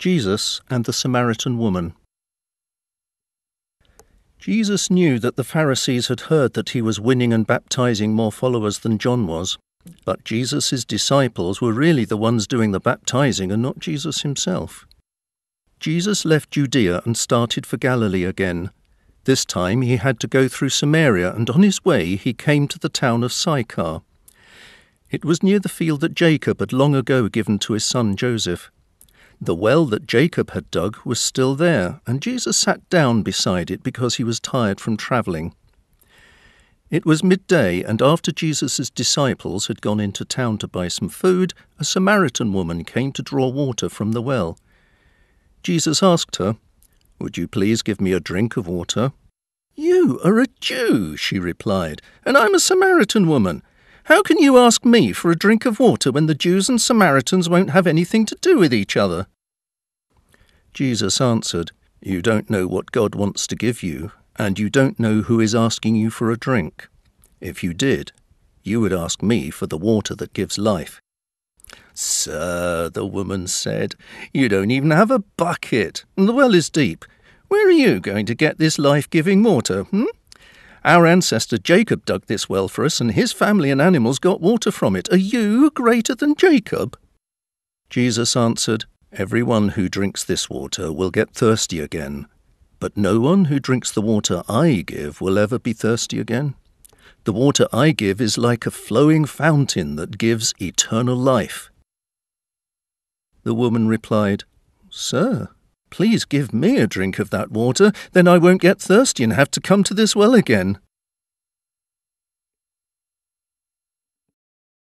Jesus and the Samaritan Woman. Jesus knew that the Pharisees had heard that he was winning and baptizing more followers than John was, but Jesus' disciples were really the ones doing the baptizing and not Jesus himself. Jesus left Judea and started for Galilee again. This time he had to go through Samaria, and on his way he came to the town of Sychar. It was near the field that Jacob had long ago given to his son Joseph. The well that Jacob had dug was still there, and Jesus sat down beside it because he was tired from travelling. It was midday, and after Jesus' disciples had gone into town to buy some food, a Samaritan woman came to draw water from the well. Jesus asked her, Would you please give me a drink of water? You are a Jew, she replied, and I'm a Samaritan woman. How can you ask me for a drink of water when the Jews and Samaritans won't have anything to do with each other? Jesus answered, You don't know what God wants to give you, and you don't know who is asking you for a drink. If you did, you would ask me for the water that gives life. Sir, the woman said, you don't even have a bucket, and the well is deep. Where are you going to get this life giving water, hmm? Our ancestor Jacob dug this well for us, and his family and animals got water from it. Are you greater than Jacob? Jesus answered, Every one who drinks this water will get thirsty again, but no one who drinks the water I give will ever be thirsty again. The water I give is like a flowing fountain that gives eternal life. The woman replied, Sir, Please give me a drink of that water, then I won't get thirsty and have to come to this well again.